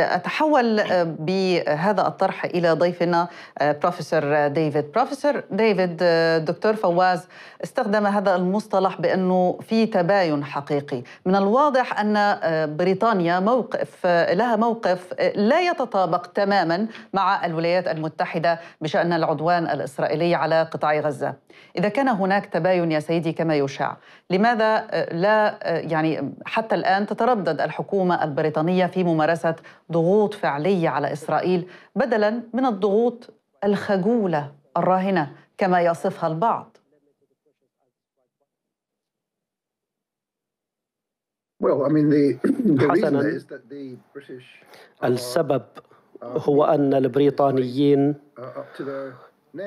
أتحول آه، بهذا الطرح إلى ضيفنا آه، بروفيسور آه، ديفيد بروفيسور ديفيد دكتور فواز استخدم هذا المصطلح بأنه في تباين حقيقي من الواضح أن بريطانيا موقف لها موقف لا يتطابق تماما مع الولايات المتحدة بشأن العدوان الإسرائيلي على قطاع غزة إذا كان هناك تباين يا سيدي كما يشاع لماذا لا يعني حتى الآن تتردد الحكومة البريطانية في ممارسة ضغوط فعليه على اسرائيل بدلا من الضغوط الخجوله الراهنه كما يصفها البعض حسنا السبب هو ان البريطانيين uh,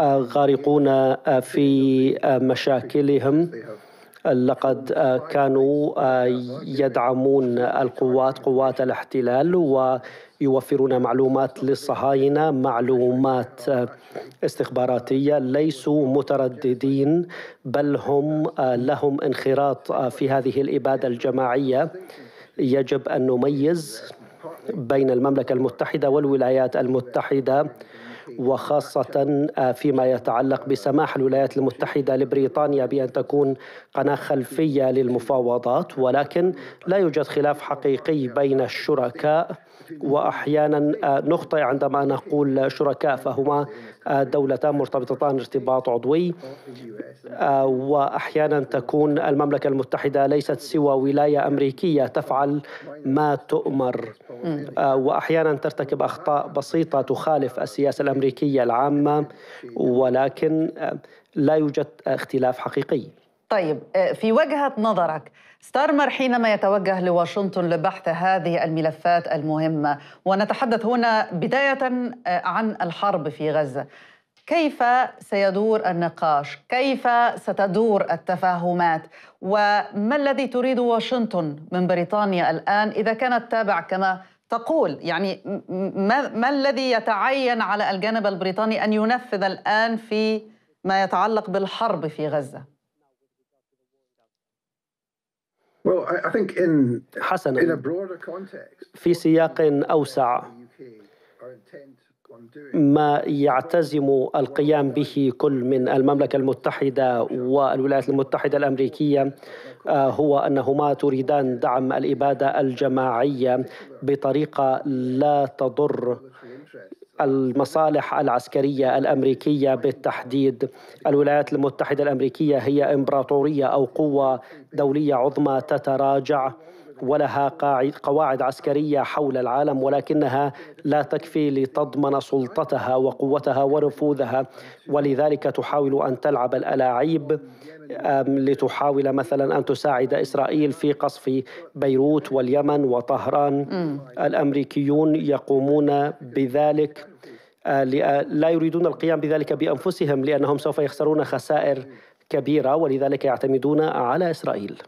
آه، غارقون آه، في آه، مشاكلهم لقد آه، كانوا آه، يدعمون القوات قوات الاحتلال ويوفرون معلومات للصهاينه معلومات آه، استخباراتيه ليسوا مترددين بل هم لهم انخراط في هذه الاباده الجماعيه يجب ان نميز بين المملكه المتحده والولايات المتحده وخاصة آه، فيما يتعلق بسماح الولايات المتحدة لبريطانيا بأن تكون قناة خلفية للمفاوضات ولكن لا يوجد خلاف حقيقي بين الشركاء واحيانا آه، نخطئ عندما نقول شركاء فهما آه، دولتان مرتبطتان ارتباط عضوي آه، واحيانا تكون المملكه المتحده ليست سوى ولايه امريكيه تفعل ما تؤمر واحيانا ترتكب اخطاء بسيطه تخالف السياسه الامريكيه العامه ولكن لا يوجد اختلاف حقيقي طيب آه، في وجهة نظرك ستارمر حينما يتوجه لواشنطن لبحث هذه الملفات المهمة ونتحدث هنا بداية آه، عن الحرب في غزة كيف سيدور النقاش؟ كيف ستدور التفاهمات؟ وما الذي تريد واشنطن من بريطانيا الآن إذا كانت تابع كما تقول يعني ما, ما الذي يتعين على الجانب البريطاني أن ينفذ الآن في ما يتعلق بالحرب في غزة؟ حسنا في سياق أوسع ما يعتزم القيام به كل من المملكة المتحدة والولايات المتحدة الأمريكية آه، هو أنهما تريدان دعم الإبادة الجماعية بطريقة لا تضر المصالح العسكريه الامريكيه بالتحديد الولايات المتحده الامريكيه هي امبراطوريه او قوه دوليه عظمى تتراجع ولها قواعد عسكريه حول العالم ولكنها لا تكفي لتضمن سلطتها وقوتها ونفوذها ولذلك تحاول ان تلعب الالاعيب لتحاول مثلا ان تساعد اسرائيل في قصف بيروت واليمن وطهران الامريكيون يقومون بذلك أه، لا يريدون القيام بذلك بانفسهم لانهم سوف يخسرون خسائر كبيره ولذلك يعتمدون على اسرائيل